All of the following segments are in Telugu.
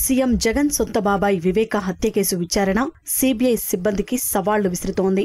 సీఎం జగన్ సొంత బాబాయ్ వివేక హత్య కేసు విచారణ సిబిఐ సిబ్బందికి సవాళ్లు విసురుతోంది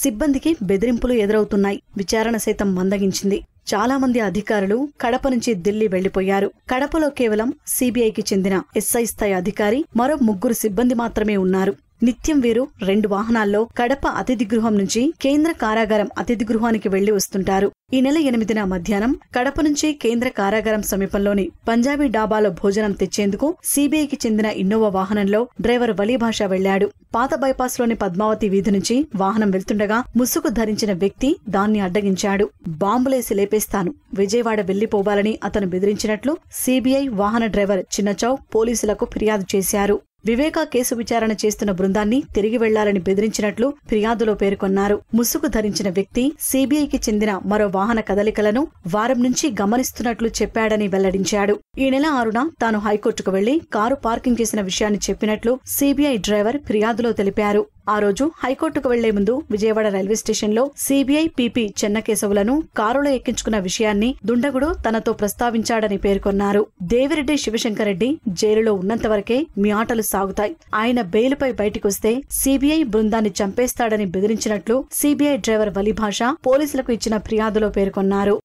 సిబ్బందికి బెదిరింపులు ఎదురవుతున్నాయి విచారణ సైతం మందగించింది చాలా మంది అధికారులు కడప నుంచి ఢిల్లీ వెళ్లిపోయారు కడపలో కేవలం సిబిఐకి చెందిన ఎస్ఐ స్థాయి అధికారి మరో ముగ్గురు సిబ్బంది మాత్రమే ఉన్నారు నిత్యం వీరు రెండు వాహనాల్లో కడప అతిథి గృహం నుంచి కేంద్ర కారాగారం అతిథి గృహానికి వెళ్లి వస్తుంటారు ఈ నెల ఎనిమిదిన మధ్యాహ్నం కడప నుంచి కేంద్ర కారాగారం సమీపంలోని పంజాబీ డాబాలో భోజనం తెచ్చేందుకు సీబీఐకి చెందిన ఇన్నోవా వాహనంలో డ్రైవర్ వలీభాష వెళ్లాడు పాత బైపాస్లోని పద్మావతి వీధి నుంచి వాహనం వెళ్తుండగా ముసుగు ధరించిన వ్యక్తి దాన్ని అడ్డగించాడు బాంబులేసి లేపేస్తాను విజయవాడ వెళ్లిపోవాలని అతను బెదిరించినట్లు సిబిఐ వాహన డ్రైవర్ చిన్నచౌ పోలీసులకు ఫిర్యాదు చేశారు వివేకా కేసు విచారణ చేస్తున్న బృందాన్ని తిరిగి వెళ్లాలని బెదిరించినట్లు ఫిర్యాదులో పేర్కొన్నారు ముసుగు ధరించిన వ్యక్తి సీబీఐకి చెందిన మరో వాహన కదలికలను వారం నుంచి గమనిస్తున్నట్లు చెప్పాడని వెల్లడించాడు ఈ నెల ఆరున తాను హైకోర్టుకు వెళ్లి కారు పార్కింగ్ చేసిన విషయాన్ని చెప్పినట్లు సీబీఐ డ్రైవర్ ఫిర్యాదులో తెలిపారు ఆ రోజు హైకోర్టుకు వెళ్లే ముందు విజయవాడ రైల్వే స్టేషన్ లో సిబిఐ పీపీ చెన్నకేశవులను కారులో ఎక్కించుకున్న విషయాన్ని దుండగుడు తనతో ప్రస్తావించాడని పేర్కొన్నారు దేవిరెడ్డి రెడ్డి జైలులో ఉన్నంత వరకే మీ ఆటలు సాగుతాయి ఆయన బెయిల్పై బయటికొస్తే సిబిఐ బృందాన్ని చంపేస్తాడని బెదిరించినట్లు సిబిఐ డ్రైవర్ వలిభాష పోలీసులకు ఇచ్చిన ఫిర్యాదులో పేర్కొన్నారు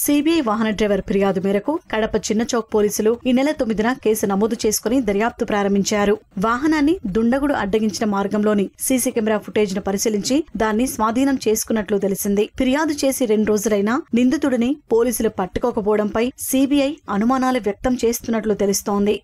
సిబిఐ వాహన డ్రైవర్ ఫిర్యాదు మేరకు కడప చిన్నచౌక్ పోలీసులు ఈ నెల తొమ్మిదిన కేసు నమోదు చేసుకుని దర్యాప్తు ప్రారంభించారు వాహనాన్ని దుండగుడు అడ్డగించిన మార్గంలోని సీసీ కెమెరా ఫుటేజ్ ను పరిశీలించి దాన్ని స్వాధీనం చేసుకున్నట్లు తెలిసింది ఫిర్యాదు చేసి రెండు రోజులైనా నిందితుడిని పోలీసులు పట్టుకోకపోవడంపై సిబిఐ అనుమానాలు వ్యక్తం చేస్తున్నట్లు తెలుస్తోంది